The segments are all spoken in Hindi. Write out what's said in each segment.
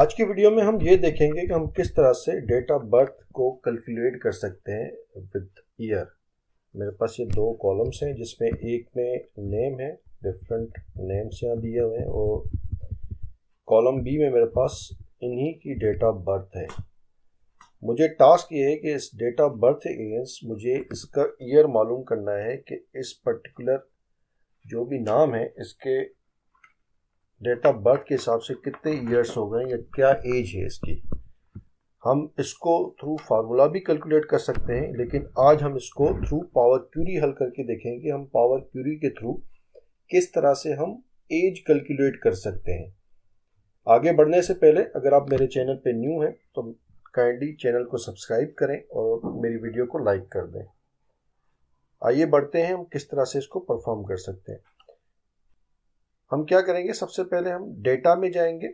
आज की वीडियो में हम ये देखेंगे कि हम किस तरह से डेट ऑफ बर्थ को कैलकुलेट कर सकते हैं विद ईयर मेरे पास ये दो कॉलम्स हैं जिसमें एक में नेम है डिफरेंट नेम्स यहाँ दिए हुए हैं और कॉलम बी में मेरे पास इन्हीं की डेट ऑफ बर्थ है मुझे टास्क ये है कि इस डेट ऑफ बर्थ अगेंस्ट मुझे इसका ईयर मालूम करना है कि इस पर्टिकुलर जो भी नाम है इसके डेट ऑफ बर्थ के हिसाब से कितने ईयर्स हो गए या क्या एज है इसकी हम इसको थ्रू फार्मूला भी कैलकुलेट कर सकते हैं लेकिन आज हम इसको थ्रू पावर क्यूरी हल करके देखेंगे हम पावर क्यूरी के थ्रू किस तरह से हम एज कैलकुलेट कर सकते हैं आगे बढ़ने से पहले अगर आप मेरे चैनल पे न्यू हैं तो काइंडली चैनल को सब्सक्राइब करें और मेरी वीडियो को लाइक कर दें आइए बढ़ते हैं हम किस तरह से इसको परफॉर्म कर सकते हैं हम क्या करेंगे सबसे पहले हम डेटा में जाएंगे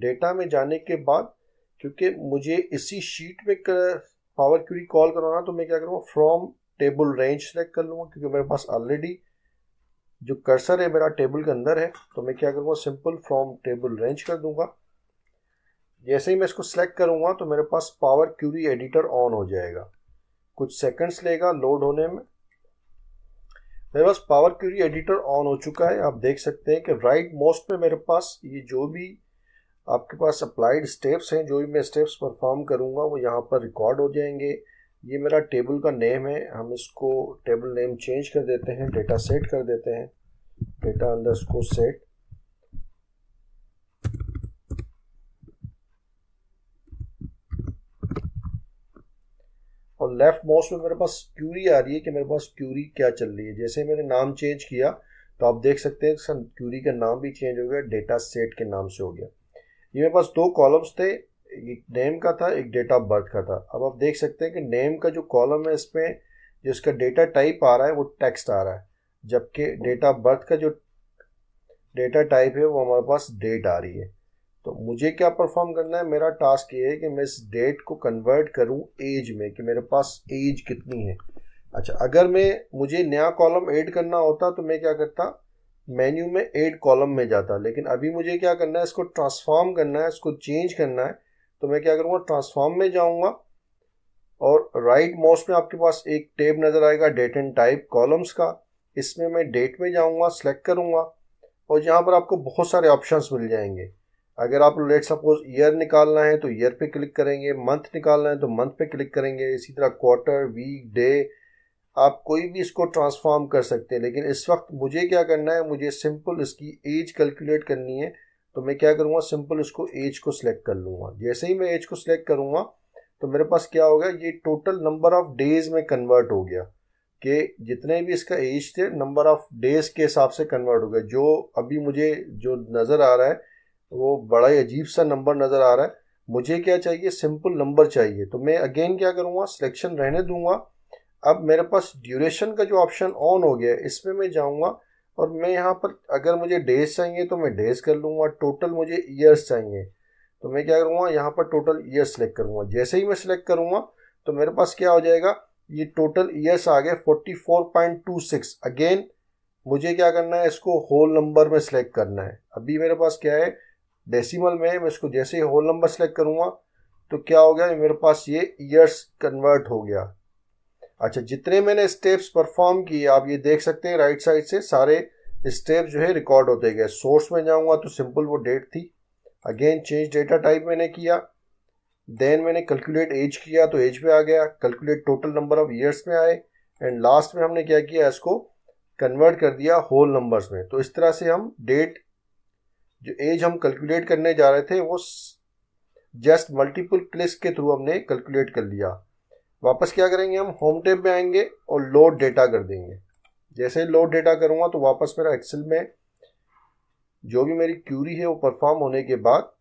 डेटा में जाने के बाद क्योंकि मुझे इसी शीट में पावर क्यूरी कॉल करवाना तो मैं क्या करूँगा फ्रॉम टेबल रेंज सेलेक्ट कर लूँगा क्योंकि मेरे पास ऑलरेडी जो कर्सर है मेरा टेबल के अंदर है तो मैं क्या करूँगा सिंपल फ्रॉम टेबल रेंज कर दूंगा जैसे ही मैं इसको सेलेक्ट करूँगा तो मेरे पास पावर क्यूरी एडिटर ऑन हो जाएगा कुछ सेकंड्स लेगा लोड होने में मेरे पास पावर क्यूरी एडिटर ऑन हो चुका है आप देख सकते हैं कि राइट मोस्ट में मेरे पास ये जो भी आपके पास अप्लाइड स्टेप्स हैं जो भी मैं स्टेप्स परफॉर्म करूँगा वो यहाँ पर रिकॉर्ड हो जाएंगे ये मेरा टेबल का नेम है हम इसको टेबल नेम चेंज कर देते हैं डेटा सेट कर देते हैं डेटा अंडर सेट और लेफ्ट मोस्ट में मेरे पास क्यूरी आ रही है कि मेरे पास क्यूरी क्या चल रही है जैसे मैंने नाम चेंज किया तो आप देख सकते हैं क्यूरी का नाम भी चेंज हो गया डेटा सेट के नाम से हो गया ये मेरे पास दो कॉलम्स थे एक नेम का था एक डेट ऑफ बर्थ का था अब आप देख सकते हैं कि नेम का जो कॉलम है इसमें जो इसका डेटा टाइप आ रहा है वो टेक्स्ट आ रहा है जबकि डेट ऑफ बर्थ का जो डेटा टाइप है वो हमारे पास डेट आ रही है तो मुझे क्या परफॉर्म करना है मेरा टास्क ये है कि मैं इस डेट को कन्वर्ट करूं एज में कि मेरे पास एज कितनी है अच्छा अगर मैं मुझे नया कॉलम ऐड करना होता तो मैं क्या करता मेन्यू में ऐड कॉलम में जाता लेकिन अभी मुझे क्या करना है इसको ट्रांसफॉर्म करना है इसको चेंज करना है तो मैं क्या करूँगा ट्रांसफॉर्म में जाऊँगा और राइट मोस्ट में आपके पास एक टेब नज़र आएगा डेट एंड टाइप कॉलम्स का इसमें मैं डेट में जाऊँगा सेलेक्ट करूँगा और यहाँ पर आपको बहुत सारे ऑप्शंस मिल जाएंगे अगर आप लेट सपोज ईयर निकालना है तो ईयर पे क्लिक करेंगे मंथ निकालना है तो मंथ पे क्लिक करेंगे इसी तरह क्वार्टर वीक डे आप कोई भी इसको ट्रांसफॉर्म कर सकते हैं लेकिन इस वक्त मुझे क्या करना है मुझे सिंपल इसकी एज कैलकुलेट करनी है तो मैं क्या करूँगा सिंपल इसको एज को सिलेक्ट कर लूँगा जैसे ही मैं एज को सिलेक्ट करूँगा तो मेरे पास क्या होगा ये टोटल नंबर ऑफ डेज में कन्वर्ट हो गया कि जितने भी इसका एज थे नंबर ऑफ डेज के हिसाब से कन्वर्ट हो गया जो अभी मुझे जो नज़र आ रहा है तो वो बड़ा ही अजीब सा नंबर नज़र आ रहा है मुझे क्या चाहिए सिंपल नंबर चाहिए तो मैं अगेन क्या करूँगा सिलेक्शन रहने दूंगा अब मेरे पास ड्यूरेशन का जो ऑप्शन ऑन हो गया है इसमें मैं जाऊँगा और मैं यहाँ पर अगर मुझे डेज चाहिए तो मैं डेज कर लूँगा टोटल मुझे ईयर्स चाहिए तो मैं क्या करूँगा यहाँ पर टोटल ईयर सेलेक्ट करूँगा जैसे ही मैं सिलेक्ट करूँगा तो मेरे पास क्या हो जाएगा ये टोटल ईयर्स आ गए 44.26 अगेन मुझे क्या करना है इसको होल नंबर में सिलेक्ट करना है अभी मेरे पास क्या है डेसिमल में मैं इसको जैसे ही होल नंबर सेलेक्ट करूँगा तो क्या हो गया मेरे पास ये ईयर्स कन्वर्ट हो गया अच्छा जितने मैंने स्टेप्स परफॉर्म किए आप ये देख सकते हैं राइट साइड से सारे स्टेप्स जो है रिकॉर्ड होते गए सोर्स में जाऊँगा तो सिंपल वो डेट थी अगेन चेंज डेटा टाइप मैंने किया देन मैंने कैलकुलेट एज किया तो एज पे आ गया calculate total number of years में आए एंड लास्ट में हमने क्या किया इसको कन्वर्ट कर दिया होल नंबर्स में तो इस तरह से हम डेट जो एज हम कैलकुलेट करने जा रहे थे वो जस्ट मल्टीपल क्लिक्स के थ्रू हमने कैलकुलेट कर लिया वापस क्या करेंगे हम होम टैब में आएंगे और लोड डेटा कर देंगे जैसे लोड डेटा करूँगा तो वापस मेरा एक्सेल में जो भी मेरी क्यूरी है वो परफॉर्म होने के बाद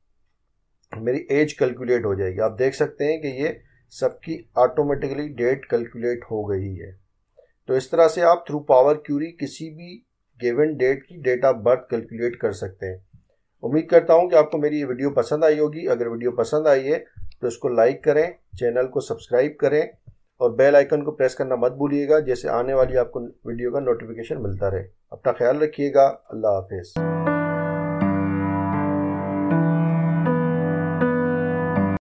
मेरी एज कैलकुलेट हो जाएगी आप देख सकते हैं कि ये सबकी ऑटोमेटिकली डेट कैलकुलेट हो गई है तो इस तरह से आप थ्रू पावर क्यूरी किसी भी गिवन डेट की डेट ऑफ बर्थ कैलकुलेट कर सकते हैं उम्मीद करता हूँ कि आपको मेरी ये वीडियो पसंद आई होगी अगर वीडियो पसंद आई है तो इसको लाइक करें चैनल को सब्सक्राइब करें और बेल आइकन को प्रेस करना मत भूलिएगा जैसे आने वाली आपको वीडियो का नोटिफिकेशन मिलता रहे अपना ख्याल रखिएगा अल्लाह हाफिज़